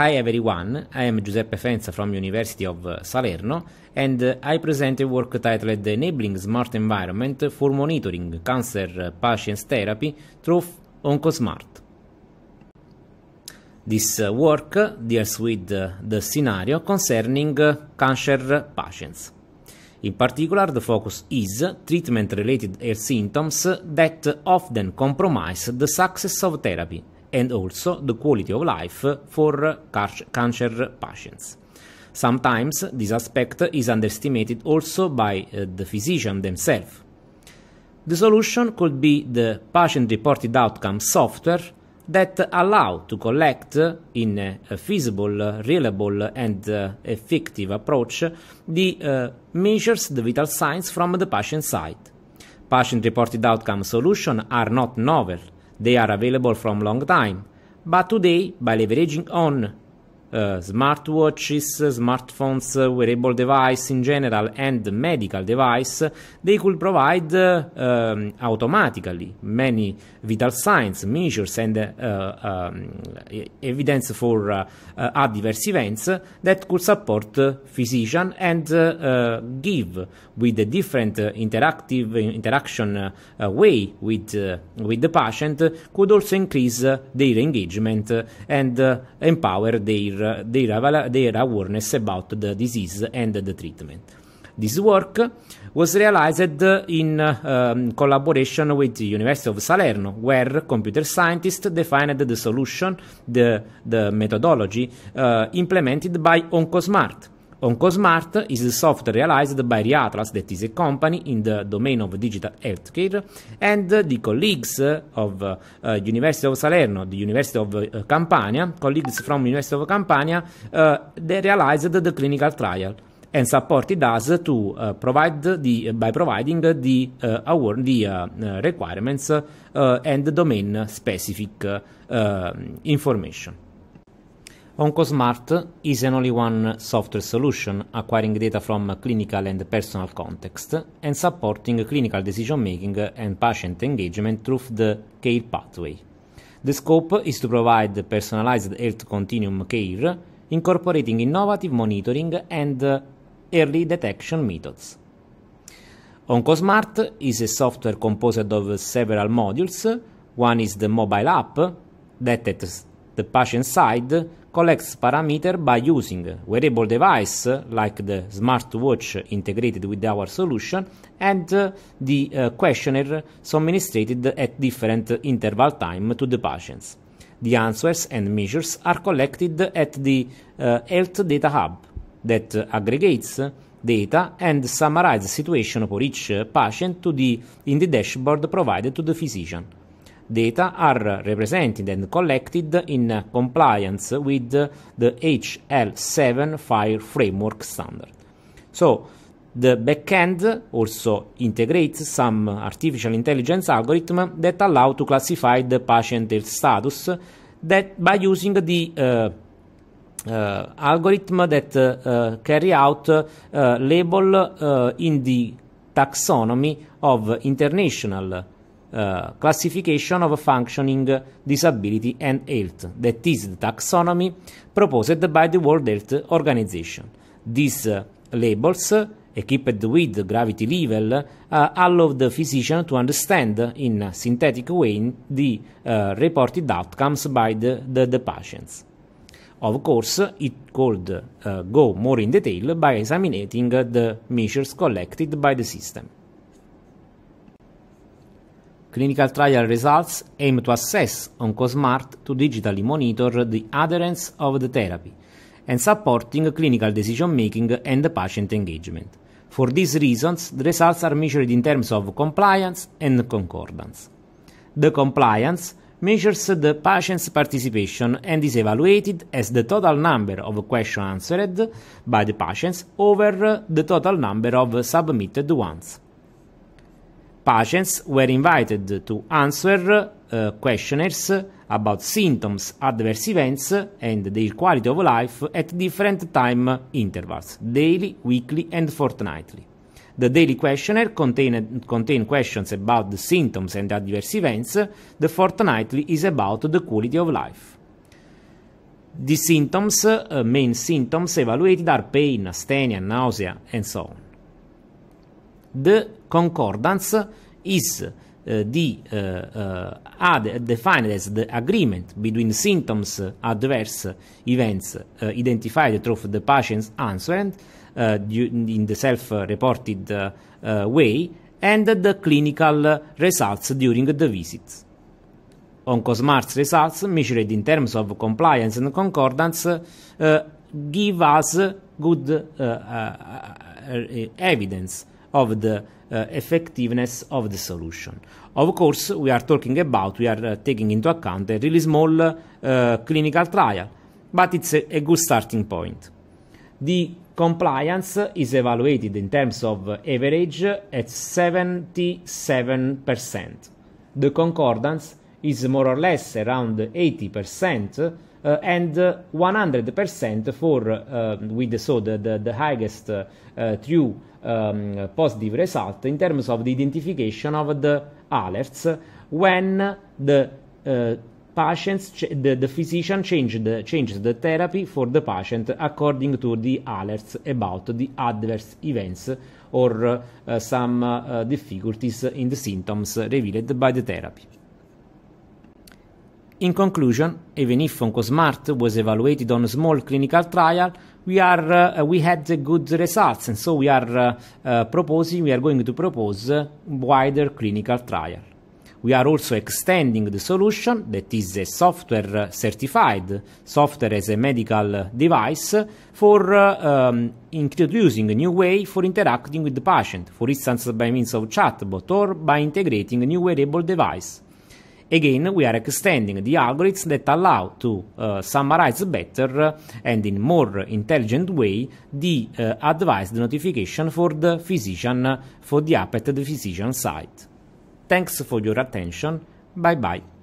Hi everyone, I am Giuseppe Fenza from University of Salerno and I present a work titled Enabling Smart Environment for Monitoring Cancer Patients Therapy through OncoSmart. This work deals with the scenario concerning cancer patients. In particular, the focus is treatment-related health symptoms that often compromise the success of therapy and also the quality of life for cancer patients. Sometimes this aspect is underestimated also by uh, the physician themselves. The solution could be the patient-reported outcome software that allow to collect in a feasible, reliable and uh, effective approach the uh, measures the vital signs from the patient side. Patient-reported outcome solutions are not novel they are available from long time, but today, by leveraging on uh, smartwatches, smartphones, wearable device in general, and medical device, they could provide uh, automatically many vital signs, measures, and uh, um, evidence for uh, uh, adverse events that could support physician and give with a different interactive interaction way with with the patient could also increase their engagement and empower their their, their, their awareness about the disease and the treatment. This work was realized in um, collaboration with the University of Salerno, where computer scientists defined the solution, the, the methodology uh, implemented by OncoSmart OncoSmart is a software realized by Riatlas, that is a company in the domain of digital healthcare, and the colleagues of uh, University of Salerno, the University of uh, Campania, colleagues from University of Campania, uh, they realized the clinical trial and supported us to uh, provide the by providing the uh, award the uh, requirements uh, and the domain specific uh, um, information. OncoSmart is an only-one software solution acquiring data from clinical and personal context and supporting clinical decision-making and patient engagement through the care pathway. The scope is to provide personalized health continuum care, incorporating innovative monitoring and early detection methods. OncoSmart is a software composed of several modules. One is the mobile app that the patient side collects parameter by using wearable device like the smartwatch integrated with our solution and uh, the uh, questionnaire administered at different interval time to the patients. The answers and measures are collected at the uh, Health Data Hub that aggregates data and summarizes situation for each patient to the in the dashboard provided to the physician data are represented and collected in compliance with the HL7 file framework standard. So the backend also integrates some artificial intelligence algorithm that allow to classify the patient status that by using the uh, uh, algorithm that uh, uh carry out uh, label uh, in the taxonomy of international uh, classification of functioning disability and health, that is the taxonomy proposed by the World Health Organization. These uh, labels, equipped with gravity level, uh, allow the physician to understand in a synthetic way the uh, reported outcomes by the, the, the, patients. Of course, it could uh, go more in detail by examining the measures collected by the system. Clinical trial results aim to assess OncoSmart to digitally monitor the adherence of the therapy and supporting clinical decision making and patient engagement. For these reasons, the results are measured in terms of compliance and concordance. The compliance measures the patient's participation and is evaluated as the total number of questions answered by the patients over the total number of submitted ones. Patients were invited to answer uh, questionnaires about symptoms, adverse events, and their quality of life at different time intervals daily, weekly, and fortnightly. The daily questionnaire contained, contained questions about the symptoms and adverse events, the fortnightly is about the quality of life. The symptoms, uh, main symptoms evaluated are pain, asthenia, nausea, and so on the concordance is uh, the, uh, uh, defined as the agreement between symptoms adverse events eh, identified through the patient's answer eh, in the self-reported way and the clinical results during the visits. OncoSmart's results, measured in terms of compliance and concordance, give us good evidence of the uh, effectiveness of the solution. Of course, we are talking about, we are uh, taking into account a really small uh, clinical trial, but it's a, a, good starting point. The compliance is evaluated in terms of average at 77%. The concordance is more or less around 80%, uh, and 100% uh, for uh, with so the, the, the highest true um, positive result in terms of the identification of the alerts when the patients the, the physician changed the, changes the therapy for the patient according to the alerts about the adverse events or uh, some uh, difficulties in the symptoms revealed by the therapy. In conclusion, even if OncoSmart was evaluated on a small clinical trial, we are uh, we had good results, and so we are uh, uh, proposing we are going to propose wider clinical trial. We are also extending the solution that is a software uh, certified software as a medical device for uh, um, introducing a new way for interacting with the patient, for instance by means of chatbot or by integrating a new wearable device. Again, we are extending the algorithms that allow to uh, summarize better and in more intelligent way the uh, advised notification for the physician for the app at the physician site. Thanks for your attention. Bye bye.